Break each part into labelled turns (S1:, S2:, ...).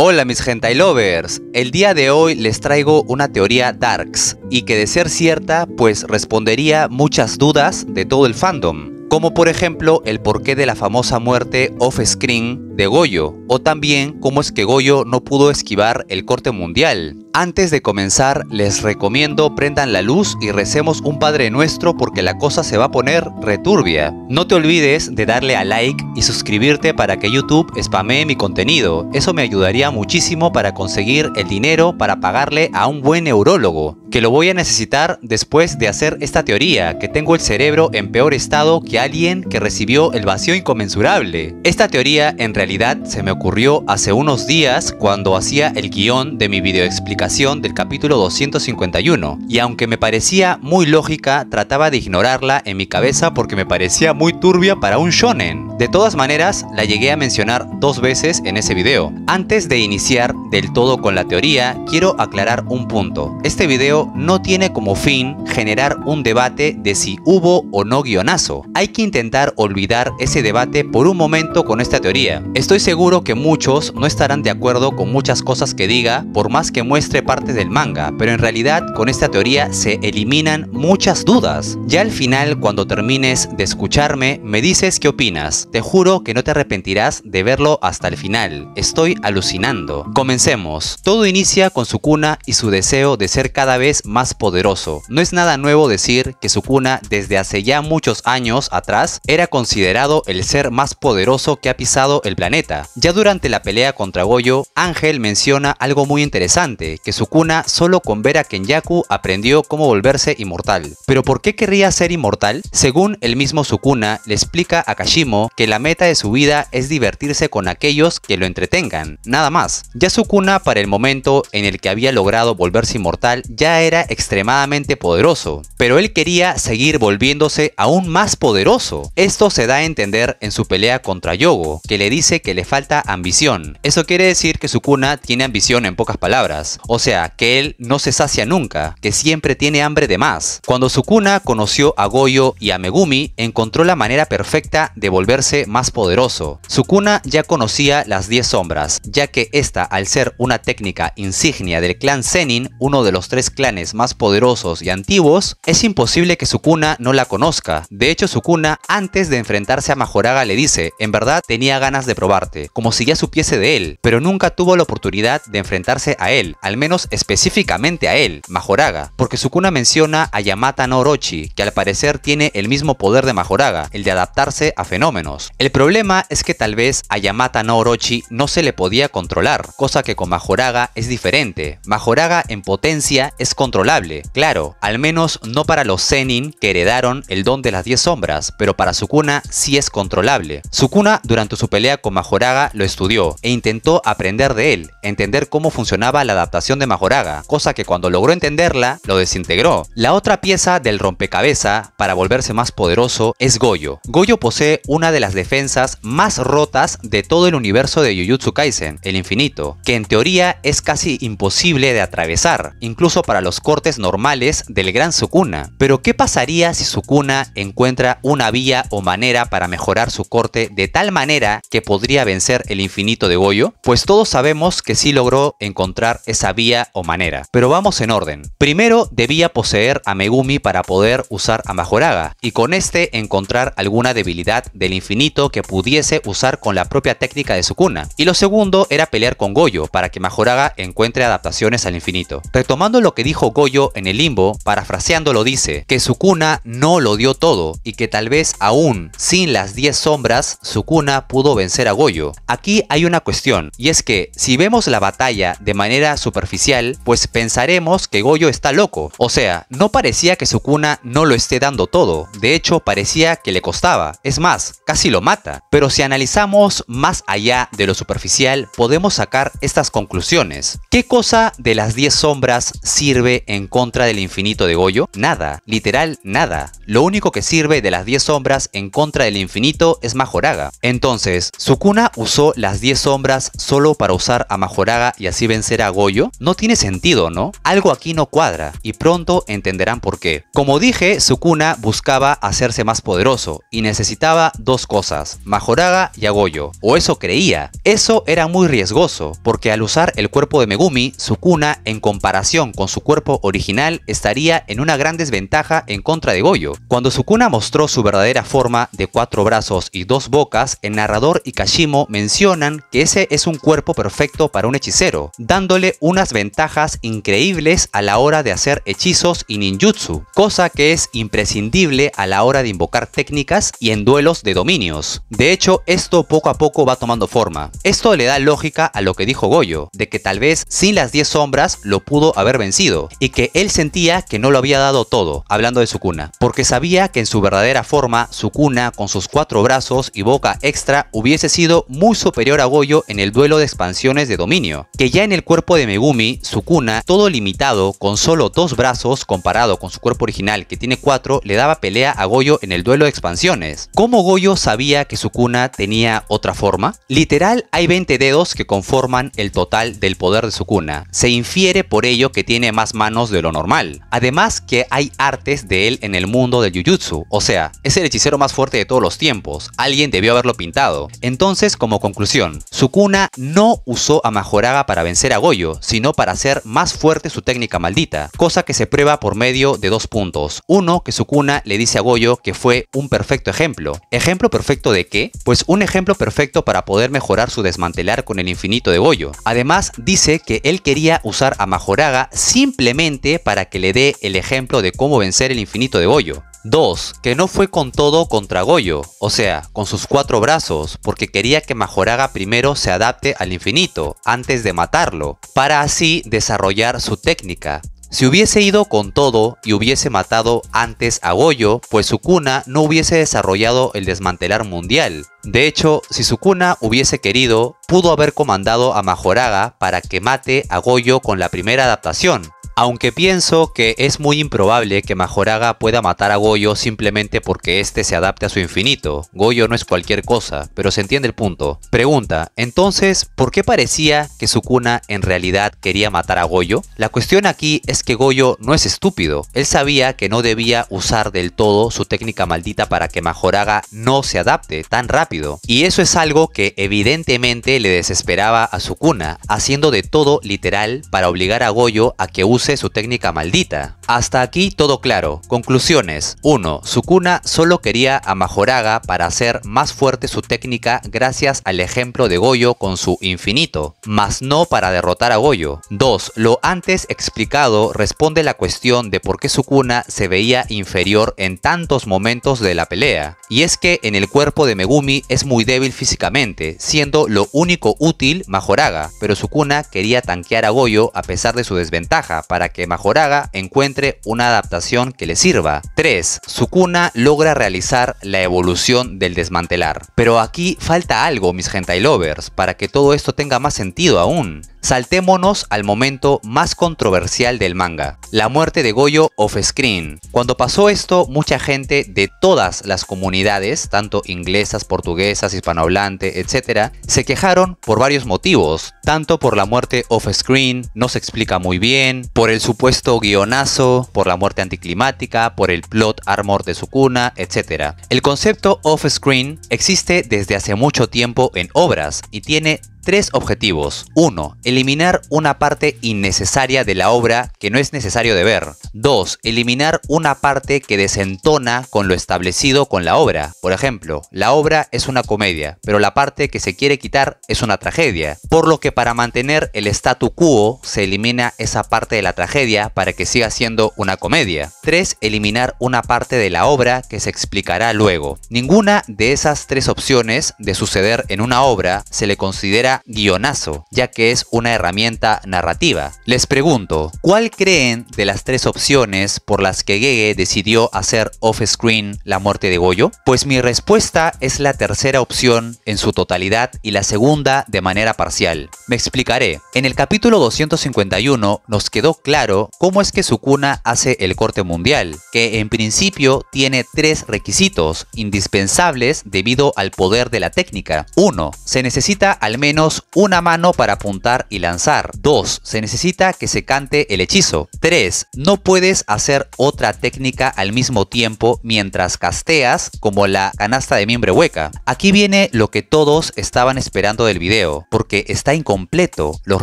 S1: Hola mis hentai lovers, el día de hoy les traigo una teoría darks y que de ser cierta pues respondería muchas dudas de todo el fandom como por ejemplo el porqué de la famosa muerte off-screen de Goyo, o también cómo es que Goyo no pudo esquivar el corte mundial. Antes de comenzar, les recomiendo prendan la luz y recemos un Padre Nuestro porque la cosa se va a poner returbia. No te olvides de darle a like y suscribirte para que YouTube spamee mi contenido. Eso me ayudaría muchísimo para conseguir el dinero para pagarle a un buen neurólogo que lo voy a necesitar después de hacer esta teoría, que tengo el cerebro en peor estado que alguien que recibió el vacío inconmensurable. Esta teoría en realidad se me ocurrió hace unos días cuando hacía el guión de mi videoexplicación del capítulo 251, y aunque me parecía muy lógica, trataba de ignorarla en mi cabeza porque me parecía muy turbia para un shonen. De todas maneras, la llegué a mencionar dos veces en ese video. Antes de iniciar del todo con la teoría, quiero aclarar un punto. Este video no tiene como fin generar un debate de si hubo o no guionazo. Hay que intentar olvidar ese debate por un momento con esta teoría. Estoy seguro que muchos no estarán de acuerdo con muchas cosas que diga, por más que muestre parte del manga, pero en realidad con esta teoría se eliminan muchas dudas. Ya al final, cuando termines de escucharme, me dices qué opinas. Te juro que no te arrepentirás de verlo hasta el final. Estoy alucinando. Comencemos. Todo inicia con su cuna y su deseo de ser cada vez es más poderoso. No es nada nuevo decir que Sukuna desde hace ya muchos años atrás era considerado el ser más poderoso que ha pisado el planeta. Ya durante la pelea contra Goyo, Ángel menciona algo muy interesante, que Sukuna solo con ver a Kenyaku aprendió cómo volverse inmortal. Pero ¿por qué querría ser inmortal? Según el mismo Sukuna, le explica a Kashimo que la meta de su vida es divertirse con aquellos que lo entretengan, nada más. Ya Sukuna para el momento en el que había logrado volverse inmortal ya era extremadamente poderoso, pero él quería seguir volviéndose aún más poderoso. Esto se da a entender en su pelea contra Yogo, que le dice que le falta ambición. Eso quiere decir que Sukuna tiene ambición en pocas palabras, o sea, que él no se sacia nunca, que siempre tiene hambre de más. Cuando Sukuna conoció a Goyo y a Megumi, encontró la manera perfecta de volverse más poderoso. Sukuna ya conocía las 10 sombras, ya que esta al ser una técnica insignia del clan Zenin, uno de los tres más poderosos y antiguos, es imposible que Sukuna no la conozca. De hecho, Sukuna, antes de enfrentarse a Majoraga, le dice, en verdad tenía ganas de probarte, como si ya supiese de él, pero nunca tuvo la oportunidad de enfrentarse a él, al menos específicamente a él, Majoraga, porque Sukuna menciona a Yamata no Orochi, que al parecer tiene el mismo poder de Majoraga, el de adaptarse a fenómenos. El problema es que tal vez a Yamata no Orochi no se le podía controlar, cosa que con Majoraga es diferente. Majoraga en potencia es controlable, claro, al menos no para los Zenin que heredaron el don de las 10 sombras, pero para Sukuna sí es controlable. Sukuna durante su pelea con Majoraga lo estudió e intentó aprender de él, entender cómo funcionaba la adaptación de Majoraga, cosa que cuando logró entenderla lo desintegró. La otra pieza del rompecabeza para volverse más poderoso es Goyo. Goyo posee una de las defensas más rotas de todo el universo de Jujutsu Kaisen, el infinito, que en teoría es casi imposible de atravesar, incluso para los los cortes normales del gran Sukuna. Pero ¿qué pasaría si Sukuna encuentra una vía o manera para mejorar su corte de tal manera que podría vencer el infinito de Goyo? Pues todos sabemos que sí logró encontrar esa vía o manera. Pero vamos en orden. Primero debía poseer a Megumi para poder usar a Majoraga y con este encontrar alguna debilidad del infinito que pudiese usar con la propia técnica de Sukuna. Y lo segundo era pelear con Goyo para que Majoraga encuentre adaptaciones al infinito. Retomando lo que dijo Goyo en el limbo, parafraseando lo dice, que su cuna no lo dio todo y que tal vez aún sin las 10 sombras su cuna pudo vencer a Goyo. Aquí hay una cuestión, y es que si vemos la batalla de manera superficial, pues pensaremos que Goyo está loco. O sea, no parecía que su cuna no lo esté dando todo, de hecho parecía que le costaba, es más, casi lo mata. Pero si analizamos más allá de lo superficial, podemos sacar estas conclusiones. ¿Qué cosa de las 10 sombras sirve en contra del infinito de Goyo? Nada, literal nada. Lo único que sirve de las 10 sombras en contra del infinito es Majoraga. Entonces, ¿Sukuna usó las 10 sombras solo para usar a Majoraga y así vencer a Goyo? No tiene sentido, ¿no? Algo aquí no cuadra y pronto entenderán por qué. Como dije, Sukuna buscaba hacerse más poderoso y necesitaba dos cosas, Majoraga y a Goyo, o eso creía. Eso era muy riesgoso, porque al usar el cuerpo de Megumi, Sukuna en comparación con su cuerpo original estaría en una gran desventaja en contra de Goyo. Cuando Sukuna mostró su verdadera forma de cuatro brazos y dos bocas, el narrador y Kashimo mencionan que ese es un cuerpo perfecto para un hechicero, dándole unas ventajas increíbles a la hora de hacer hechizos y ninjutsu, cosa que es imprescindible a la hora de invocar técnicas y en duelos de dominios. De hecho, esto poco a poco va tomando forma. Esto le da lógica a lo que dijo Goyo, de que tal vez sin las 10 sombras lo pudo haber vencido, y que él sentía que no lo había dado todo, hablando de Sukuna, porque sabía que en su verdadera forma, Sukuna con sus cuatro brazos y boca extra, hubiese sido muy superior a Goyo en el duelo de expansiones de dominio, que ya en el cuerpo de Megumi, Sukuna todo limitado, con solo dos brazos comparado con su cuerpo original que tiene cuatro, le daba pelea a Goyo en el duelo de expansiones. ¿Cómo Goyo sabía que Sukuna tenía otra forma? Literal, hay 20 dedos que conforman el total del poder de Sukuna Se infiere por ello que tiene más manos de lo normal. Además que hay artes de él en el mundo del Jujutsu, o sea, es el hechicero más fuerte de todos los tiempos, alguien debió haberlo pintado. Entonces, como conclusión, Sukuna no usó a Majoraga para vencer a Goyo, sino para hacer más fuerte su técnica maldita, cosa que se prueba por medio de dos puntos. Uno, que Sukuna le dice a Goyo que fue un perfecto ejemplo. ¿Ejemplo perfecto de qué? Pues un ejemplo perfecto para poder mejorar su desmantelar con el infinito de Goyo. Además, dice que él quería usar a Majoraga sin simplemente para que le dé el ejemplo de cómo vencer el infinito de Goyo. 2. Que no fue con todo contra Goyo, o sea, con sus cuatro brazos, porque quería que Majoraga primero se adapte al infinito, antes de matarlo, para así desarrollar su técnica. Si hubiese ido con todo y hubiese matado antes a Goyo, pues Sukuna no hubiese desarrollado el desmantelar mundial. De hecho, si Sukuna hubiese querido, pudo haber comandado a Majoraga para que mate a Goyo con la primera adaptación, aunque pienso que es muy improbable que Majoraga pueda matar a Goyo simplemente porque este se adapte a su infinito. Goyo no es cualquier cosa, pero se entiende el punto. Pregunta, entonces, ¿por qué parecía que Sukuna en realidad quería matar a Goyo? La cuestión aquí es que Goyo no es estúpido. Él sabía que no debía usar del todo su técnica maldita para que Majoraga no se adapte tan rápido. Y eso es algo que evidentemente le desesperaba a Sukuna, haciendo de todo literal para obligar a Goyo a que use su técnica maldita. Hasta aquí todo claro. Conclusiones. 1. Sukuna solo quería a Majoraga para hacer más fuerte su técnica gracias al ejemplo de Goyo con su infinito, mas no para derrotar a Goyo. 2. Lo antes explicado responde la cuestión de por qué Sukuna se veía inferior en tantos momentos de la pelea. Y es que en el cuerpo de Megumi es muy débil físicamente, siendo lo único útil Majoraga, pero Sukuna quería tanquear a Goyo a pesar de su desventaja para para que Majoraga encuentre una adaptación que le sirva. 3. Sukuna logra realizar la evolución del desmantelar. Pero aquí falta algo, mis hentai lovers, para que todo esto tenga más sentido aún. Saltémonos al momento más controversial del manga, la muerte de Goyo off-screen. Cuando pasó esto, mucha gente de todas las comunidades, tanto inglesas, portuguesas, hispanohablantes, etc., se quejaron por varios motivos, tanto por la muerte off-screen, no se explica muy bien, por el supuesto guionazo, por la muerte anticlimática, por el plot armor de su cuna, etc. El concepto off-screen existe desde hace mucho tiempo en obras y tiene tres objetivos. 1. Eliminar una parte innecesaria de la obra que no es necesario de ver. 2. Eliminar una parte que desentona con lo establecido con la obra. Por ejemplo, la obra es una comedia, pero la parte que se quiere quitar es una tragedia. Por lo que para mantener el statu quo se elimina esa parte de la tragedia para que siga siendo una comedia. 3. Eliminar una parte de la obra que se explicará luego. Ninguna de esas tres opciones de suceder en una obra se le considera guionazo, ya que es una herramienta narrativa. Les pregunto, ¿cuál creen de las tres opciones por las que Gege decidió hacer off-screen la muerte de Goyo? Pues mi respuesta es la tercera opción en su totalidad y la segunda de manera parcial. Me explicaré. En el capítulo 251 nos quedó claro cómo es que Sukuna hace el corte mundial, que en principio tiene tres requisitos indispensables debido al poder de la técnica. 1. Se necesita al menos una mano para apuntar y lanzar. 2. Se necesita que se cante el hechizo. 3. No puedes hacer otra técnica al mismo tiempo mientras casteas como la canasta de miembro hueca. Aquí viene lo que todos estaban esperando del video, porque está incompleto los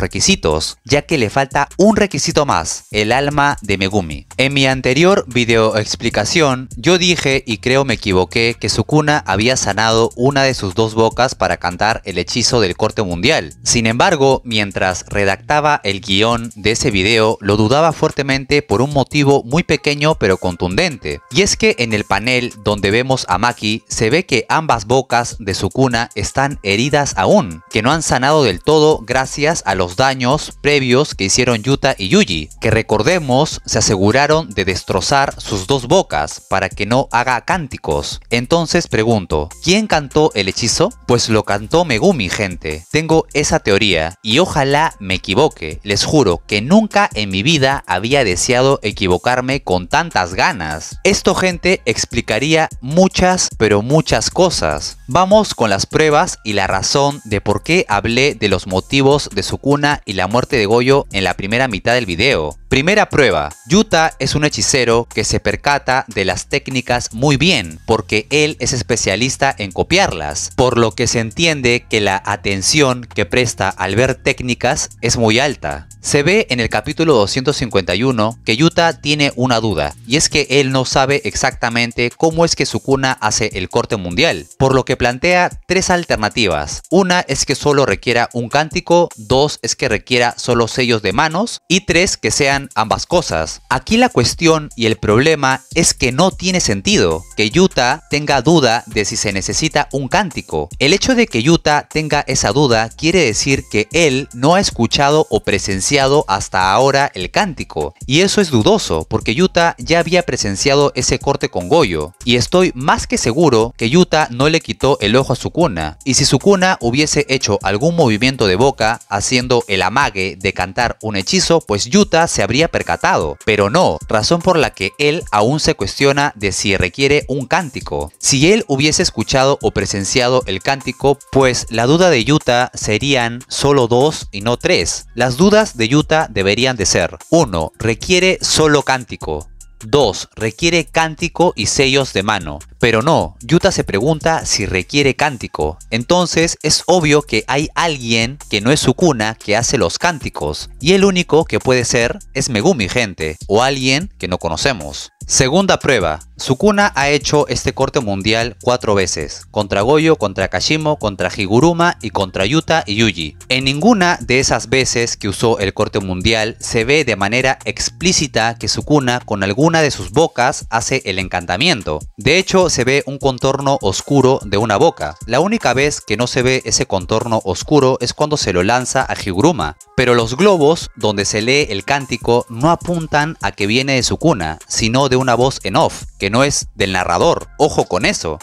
S1: requisitos, ya que le falta un requisito más, el alma de Megumi. En mi anterior video explicación, yo dije y creo me equivoqué que Sukuna había sanado una de sus dos bocas para cantar el hechizo del corte mundial. Sin embargo, mientras redactaba el guión de ese video, lo dudaba fuertemente por un motivo muy pequeño pero contundente. Y es que en el panel donde vemos a Maki, se ve que ambas bocas de su cuna están heridas aún, que no han sanado del todo gracias a los daños previos que hicieron Yuta y Yuji, que recordemos se aseguraron de destrozar sus dos bocas para que no haga cánticos. Entonces pregunto, ¿quién cantó el hechizo? Pues lo cantó Megumi, gente. Tengo esa teoría y ojalá me equivoque. Les juro que nunca en mi vida había deseado equivocarme con tantas ganas. Esto gente explicaría muchas pero muchas cosas. Vamos con las pruebas y la razón de por qué hablé de los motivos de su cuna y la muerte de Goyo en la primera mitad del video. Primera prueba, Yuta es un hechicero que se percata de las técnicas muy bien porque él es especialista en copiarlas, por lo que se entiende que la atención que presta al ver técnicas es muy alta. Se ve en el capítulo 251 que Yuta tiene una duda, y es que él no sabe exactamente cómo es que Sukuna hace el corte mundial, por lo que plantea tres alternativas. Una es que solo requiera un cántico, dos es que requiera solo sellos de manos, y tres que sean ambas cosas. Aquí la cuestión y el problema es que no tiene sentido que Yuta tenga duda de si se necesita un cántico. El hecho de que Yuta tenga esa duda quiere decir que él no ha escuchado o presenciado hasta ahora el cántico, y eso es dudoso porque Yuta ya había presenciado ese corte con Goyo, y estoy más que seguro que Yuta no le quitó el ojo a Sukuna, y si Sukuna hubiese hecho algún movimiento de boca haciendo el amague de cantar un hechizo, pues Yuta se habría percatado, pero no, razón por la que él aún se cuestiona de si requiere un cántico. Si él hubiese escuchado o presenciado el cántico, pues la duda de Yuta serían solo dos y no tres. Las dudas de yuta deberían de ser 1. Requiere solo cántico. 2. Requiere cántico y sellos de mano. Pero no, yuta se pregunta si requiere cántico. Entonces es obvio que hay alguien que no es su cuna que hace los cánticos. Y el único que puede ser es Megumi gente, o alguien que no conocemos. Segunda prueba. Sukuna ha hecho este corte mundial cuatro veces, contra Goyo, contra Kashimo, contra Higuruma y contra Yuta y Yuji. En ninguna de esas veces que usó el corte mundial se ve de manera explícita que Sukuna con alguna de sus bocas hace el encantamiento. De hecho se ve un contorno oscuro de una boca. La única vez que no se ve ese contorno oscuro es cuando se lo lanza a Higuruma. Pero los globos donde se lee el cántico no apuntan a que viene de Sukuna, sino de una voz en off, que que no es del narrador. Ojo con eso.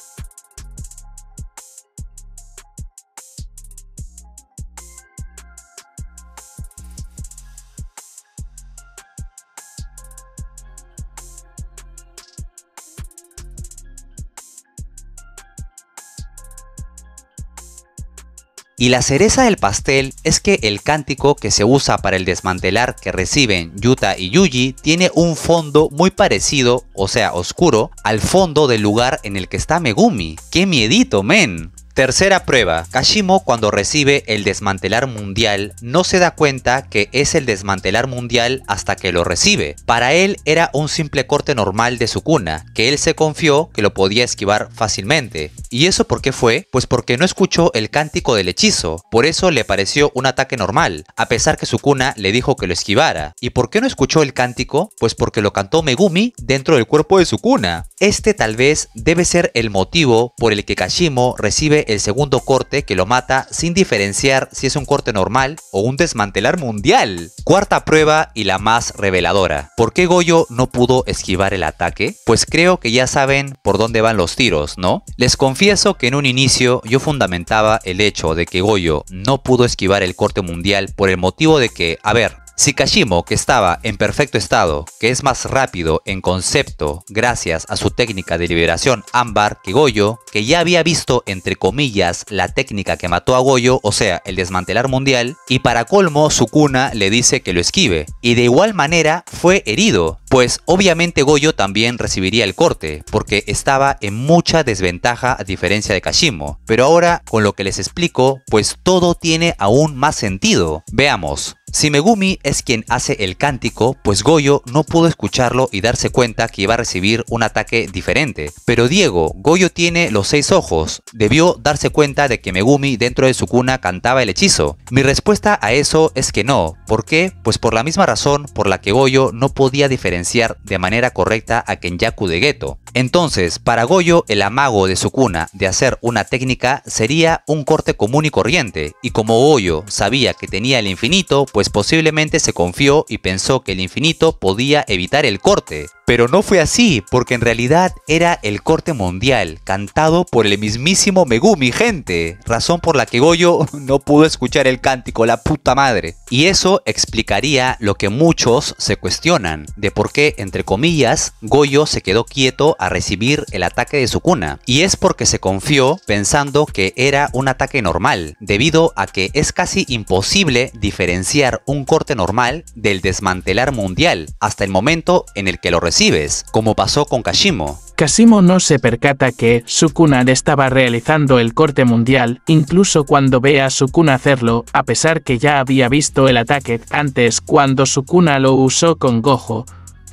S1: Y la cereza del pastel es que el cántico que se usa para el desmantelar que reciben Yuta y Yuji tiene un fondo muy parecido, o sea oscuro, al fondo del lugar en el que está Megumi. ¡Qué miedito, men! Tercera prueba, Kashimo cuando recibe el desmantelar mundial no se da cuenta que es el desmantelar mundial hasta que lo recibe. Para él era un simple corte normal de su cuna, que él se confió que lo podía esquivar fácilmente. ¿Y eso por qué fue? Pues porque no escuchó el cántico del hechizo, por eso le pareció un ataque normal, a pesar que su cuna le dijo que lo esquivara. ¿Y por qué no escuchó el cántico? Pues porque lo cantó Megumi dentro del cuerpo de su cuna. Este tal vez debe ser el motivo por el que Kashimo recibe el segundo corte que lo mata sin diferenciar si es un corte normal o un desmantelar mundial. Cuarta prueba y la más reveladora. ¿Por qué Goyo no pudo esquivar el ataque? Pues creo que ya saben por dónde van los tiros, ¿no? Les confieso que en un inicio yo fundamentaba el hecho de que Goyo no pudo esquivar el corte mundial por el motivo de que, a ver, si Kashimo, que estaba en perfecto estado, que es más rápido en concepto gracias a su técnica de liberación ámbar que Goyo, que ya había visto entre comillas la técnica que mató a Goyo, o sea, el desmantelar mundial, y para colmo Sukuna le dice que lo esquive, y de igual manera fue herido, pues obviamente Goyo también recibiría el corte, porque estaba en mucha desventaja a diferencia de Kashimo. Pero ahora, con lo que les explico, pues todo tiene aún más sentido. Veamos. Si Megumi es quien hace el cántico, pues Goyo no pudo escucharlo y darse cuenta que iba a recibir un ataque diferente. Pero Diego, Goyo tiene los seis ojos, debió darse cuenta de que Megumi dentro de su cuna cantaba el hechizo. Mi respuesta a eso es que no. ¿Por qué? Pues por la misma razón por la que Goyo no podía diferenciar de manera correcta a Kenyaku de Geto. Entonces, para Goyo, el amago de su cuna de hacer una técnica sería un corte común y corriente, y como Goyo sabía que tenía el infinito, pues posiblemente se confió y pensó que el infinito podía evitar el corte, pero no fue así, porque en realidad era el corte mundial, cantado por el mismísimo Megumi, gente, razón por la que Goyo no pudo escuchar el cántico, la puta madre. Y eso explicaría lo que muchos se cuestionan, de por qué, entre comillas, Goyo se quedó quieto a recibir el ataque de su cuna. Y es porque se confió pensando que era un ataque normal, debido a que es casi imposible diferenciar un corte normal del desmantelar mundial, hasta el momento en el que lo recibió ves como pasó con Kashimo. Kashimo no se percata que Sukuna estaba realizando el corte mundial, incluso cuando ve a Sukuna hacerlo, a pesar que ya había visto el ataque antes cuando Sukuna lo usó con Gojo.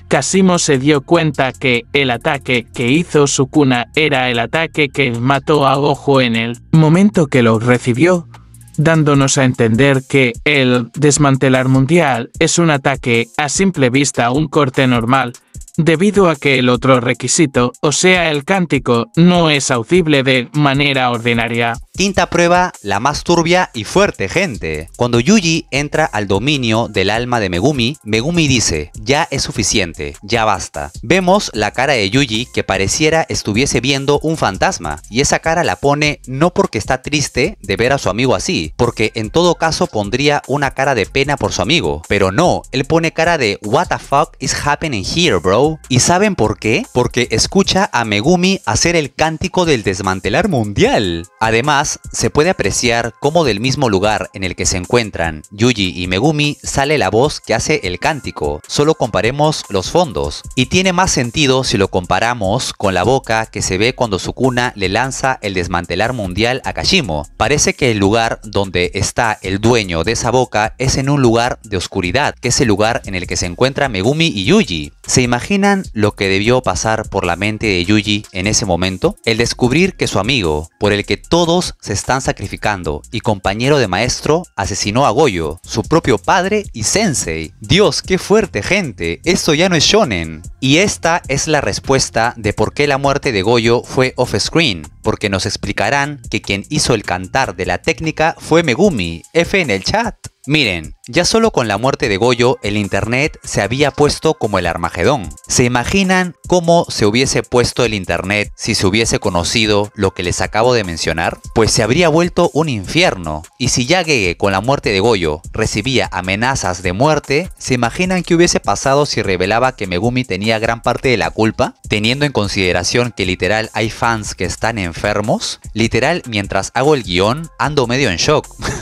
S1: Kashimo se dio cuenta que el ataque que hizo Sukuna era el ataque que mató a Gojo en el momento que lo recibió, dándonos a entender que el desmantelar mundial es un ataque a simple vista un corte normal, debido a que el otro requisito, o sea el cántico, no es audible de manera ordinaria. Quinta prueba, la más turbia y fuerte, gente. Cuando Yuji entra al dominio del alma de Megumi, Megumi dice, ya es suficiente, ya basta. Vemos la cara de Yuji que pareciera estuviese viendo un fantasma, y esa cara la pone no porque está triste de ver a su amigo así, porque en todo caso pondría una cara de pena por su amigo, pero no, él pone cara de what the fuck is happening here, bro? ¿Y saben por qué? Porque escucha a Megumi hacer el cántico del desmantelar mundial. Además, se puede apreciar cómo del mismo lugar en el que se encuentran Yuji y Megumi sale la voz que hace el cántico. Solo comparemos los fondos. Y tiene más sentido si lo comparamos con la boca que se ve cuando Sukuna le lanza el desmantelar mundial a Kashimo. Parece que el lugar donde está el dueño de esa boca es en un lugar de oscuridad, que es el lugar en el que se encuentra Megumi y Yuji. Se imagina imaginan lo que debió pasar por la mente de Yuji en ese momento? El descubrir que su amigo, por el que todos se están sacrificando y compañero de maestro, asesinó a Goyo, su propio padre y sensei. Dios, qué fuerte gente, esto ya no es shonen. Y esta es la respuesta de por qué la muerte de Goyo fue off-screen, porque nos explicarán que quien hizo el cantar de la técnica fue Megumi, F en el chat. Miren, ya solo con la muerte de Goyo el Internet se había puesto como el Armagedón. ¿Se imaginan cómo se hubiese puesto el Internet si se hubiese conocido lo que les acabo de mencionar? Pues se habría vuelto un infierno. Y si ya con la muerte de Goyo recibía amenazas de muerte, ¿se imaginan qué hubiese pasado si revelaba que Megumi tenía gran parte de la culpa? Teniendo en consideración que literal hay fans que están enfermos, literal mientras hago el guión ando medio en shock.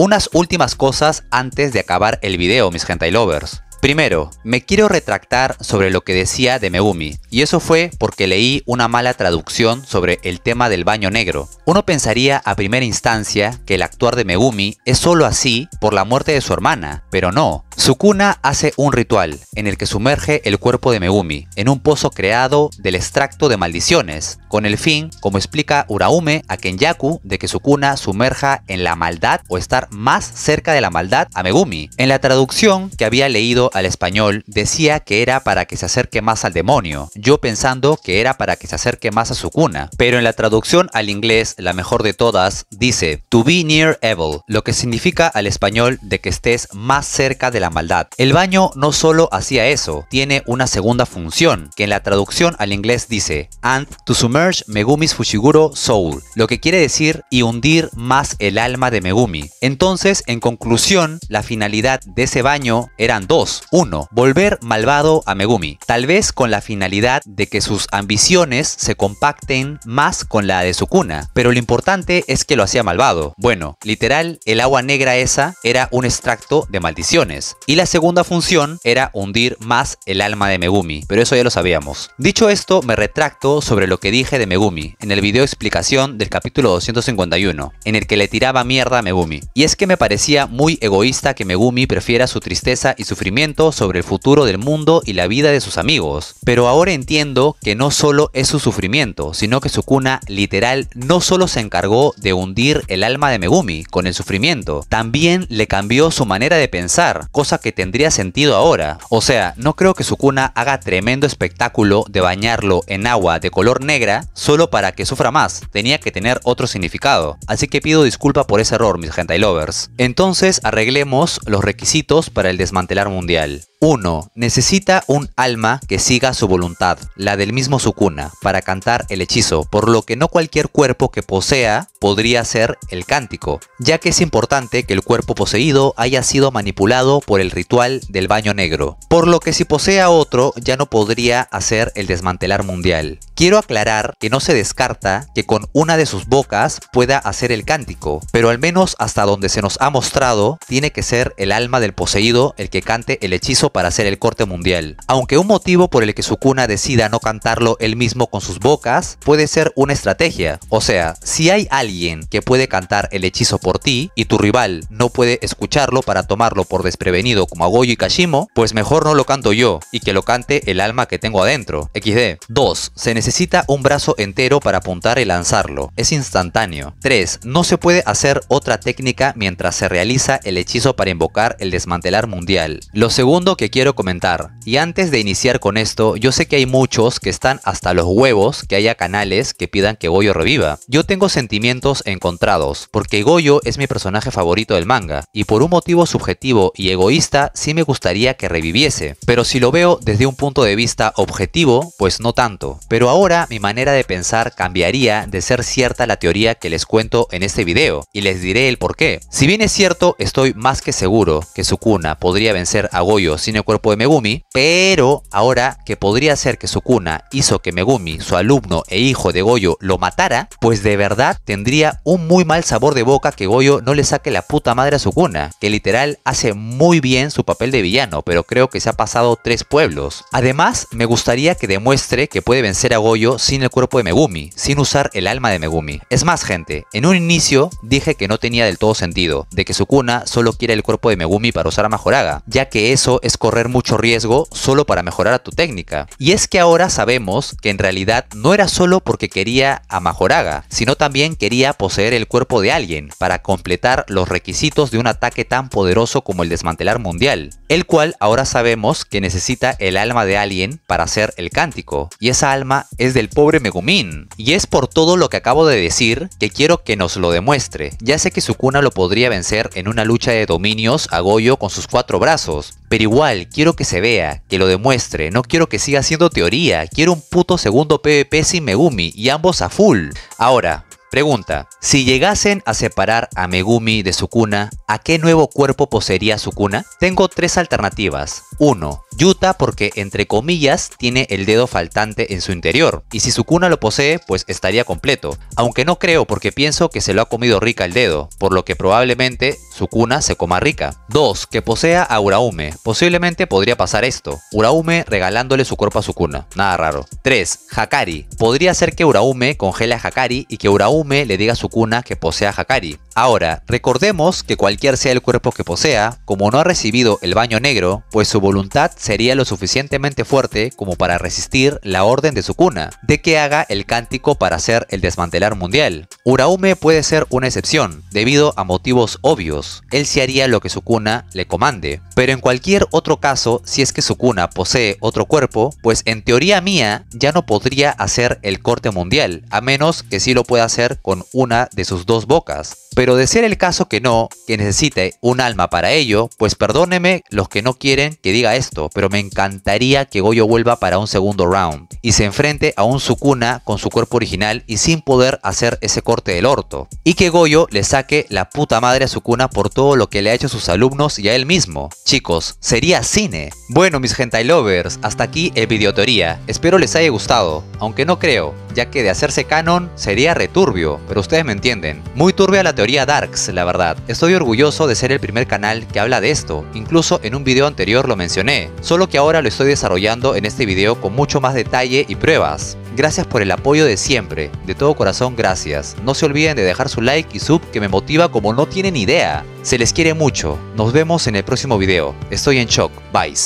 S1: Unas últimas cosas antes de acabar el video, mis hentai lovers. Primero, me quiero retractar sobre lo que decía de Megumi. y eso fue porque leí una mala traducción sobre el tema del baño negro. Uno pensaría a primera instancia que el actuar de Megumi es solo así por la muerte de su hermana, pero no, Sukuna hace un ritual en el que sumerge el cuerpo de Megumi en un pozo creado del extracto de maldiciones, con el fin, como explica Uraume a Kenyaku, de que Sukuna sumerja en la maldad o estar más cerca de la maldad a Megumi. En la traducción que había leído al español decía que era para que se acerque más al demonio, yo pensando que era para que se acerque más a Sukuna, pero en la traducción al inglés, la mejor de todas, dice to be near evil, lo que significa al español de que estés más cerca de la maldad. El baño no solo hacía eso, tiene una segunda función, que en la traducción al inglés dice and to submerge Megumi's Fushiguro soul, lo que quiere decir y hundir más el alma de Megumi. Entonces, en conclusión, la finalidad de ese baño eran dos. Uno, volver malvado a Megumi, tal vez con la finalidad de que sus ambiciones se compacten más con la de su cuna, pero lo importante es que lo hacía malvado. Bueno, literal, el agua negra esa era un extracto de maldiciones. Y la segunda función era hundir más el alma de Megumi, pero eso ya lo sabíamos. Dicho esto, me retracto sobre lo que dije de Megumi en el video explicación del capítulo 251, en el que le tiraba mierda a Megumi. Y es que me parecía muy egoísta que Megumi prefiera su tristeza y sufrimiento sobre el futuro del mundo y la vida de sus amigos. Pero ahora entiendo que no solo es su sufrimiento, sino que Sukuna literal no solo se encargó de hundir el alma de Megumi con el sufrimiento, también le cambió su manera de pensar, que tendría sentido ahora. O sea, no creo que Sukuna haga tremendo espectáculo de bañarlo en agua de color negra solo para que sufra más, tenía que tener otro significado. Así que pido disculpa por ese error, mis hentai lovers. Entonces arreglemos los requisitos para el desmantelar mundial. 1. Necesita un alma que siga su voluntad, la del mismo Sukuna, para cantar el hechizo, por lo que no cualquier cuerpo que posea podría ser el cántico, ya que es importante que el cuerpo poseído haya sido manipulado por el ritual del baño negro, por lo que si posea otro ya no podría hacer el desmantelar mundial. Quiero aclarar que no se descarta que con una de sus bocas pueda hacer el cántico, pero al menos hasta donde se nos ha mostrado, tiene que ser el alma del poseído el que cante el hechizo para hacer el corte mundial. Aunque un motivo por el que Sukuna decida no cantarlo él mismo con sus bocas puede ser una estrategia. O sea, si hay alguien que puede cantar el hechizo por ti y tu rival no puede escucharlo para tomarlo por desprevenido como a Goyo y Kashimo, pues mejor no lo canto yo y que lo cante el alma que tengo adentro. XD. 2. Se necesita un brazo entero para apuntar y lanzarlo. Es instantáneo. 3. No se puede hacer otra técnica mientras se realiza el hechizo para invocar el desmantelar mundial. Lo segundo que quiero comentar. Y antes de iniciar con esto, yo sé que hay muchos que están hasta los huevos que haya canales que pidan que Goyo reviva. Yo tengo sentimientos encontrados, porque Goyo es mi personaje favorito del manga, y por un motivo subjetivo y egoísta sí me gustaría que reviviese. Pero si lo veo desde un punto de vista objetivo, pues no tanto. Pero ahora mi manera de pensar cambiaría de ser cierta la teoría que les cuento en este video, y les diré el por qué. Si bien es cierto, estoy más que seguro que Sukuna podría vencer a Goyo sin el cuerpo de Megumi, pero ahora que podría ser que Sukuna hizo que Megumi, su alumno e hijo de Goyo, lo matara, pues de verdad tendría un muy mal sabor de boca que Goyo no le saque la puta madre a Sukuna, que literal hace muy bien su papel de villano, pero creo que se ha pasado tres pueblos. Además, me gustaría que demuestre que puede vencer a Goyo sin el cuerpo de Megumi, sin usar el alma de Megumi. Es más, gente, en un inicio dije que no tenía del todo sentido, de que Sukuna solo quiera el cuerpo de Megumi para usar a Majoraga, ya que eso es correr mucho riesgo solo para mejorar A tu técnica. Y es que ahora sabemos que en realidad no era solo porque quería a Majoraga, sino también quería poseer el cuerpo de alguien para completar los requisitos de un ataque tan poderoso como el desmantelar mundial, el cual ahora sabemos que necesita el alma de alguien para hacer el cántico, y esa alma es del pobre Megumin. Y es por todo lo que acabo de decir que quiero que nos lo demuestre. Ya sé que Sukuna lo podría vencer en una lucha de dominios a Goyo con sus cuatro brazos, pero igual, quiero que se vea, que lo demuestre, no quiero que siga siendo teoría, quiero un puto segundo PvP sin Megumi y ambos a full. Ahora, Pregunta, si llegasen a separar a Megumi de Sukuna, ¿a qué nuevo cuerpo poseería Sukuna? Tengo tres alternativas. 1. Yuta porque entre comillas tiene el dedo faltante en su interior, y si Sukuna lo posee, pues estaría completo, aunque no creo porque pienso que se lo ha comido rica el dedo, por lo que probablemente Sukuna se coma rica. 2. Que posea a Uraume, posiblemente podría pasar esto, Uraume regalándole su cuerpo a Sukuna, nada raro. 3. Hakari, podría ser que Uraume congele a Hakari y que Uraume Uraume le diga a Sukuna que posea Hakari. Ahora, recordemos que cualquier sea el cuerpo que posea, como no ha recibido el baño negro, pues su voluntad sería lo suficientemente fuerte como para resistir la orden de Sukuna, de que haga el cántico para hacer el desmantelar mundial. Uraume puede ser una excepción, debido a motivos obvios, él se haría lo que Sukuna le comande. Pero en cualquier otro caso, si es que Sukuna posee otro cuerpo, pues en teoría mía ya no podría hacer el corte mundial, a menos que sí lo pueda hacer con una de sus dos bocas. Pero de ser el caso que no, que necesite un alma para ello, pues perdóneme los que no quieren que diga esto, pero me encantaría que Goyo vuelva para un segundo round y se enfrente a un Sukuna con su cuerpo original y sin poder hacer ese corte del orto. Y que Goyo le saque la puta madre a Sukuna por todo lo que le ha hecho a sus alumnos y a él mismo. Chicos, sería cine. Bueno mis hentai lovers, hasta aquí el teoría. Espero les haya gustado, aunque no creo, ya que de hacerse canon sería returbio, pero ustedes me entienden. Muy turbia la teoría Darks, la verdad. Estoy orgulloso de ser el primer canal que habla de esto, incluso en un video anterior lo mencioné, solo que ahora lo estoy desarrollando en este video con mucho más detalle y pruebas. Gracias por el apoyo de siempre, de todo corazón gracias. No se olviden de dejar su like y sub que me motiva como no tienen idea. Se les quiere mucho, nos vemos en el próximo video. Estoy en shock, bye.